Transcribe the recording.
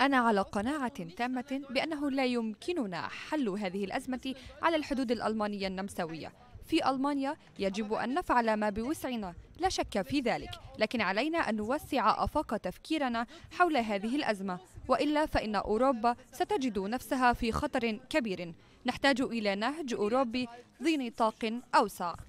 أنا على قناعة تامة بأنه لا يمكننا حل هذه الأزمة على الحدود الألمانية النمساوية في ألمانيا يجب أن نفعل ما بوسعنا لا شك في ذلك لكن علينا أن نوسع أفاق تفكيرنا حول هذه الأزمة وإلا فإن أوروبا ستجد نفسها في خطر كبير نحتاج إلى نهج أوروبي ذي نطاق أوسع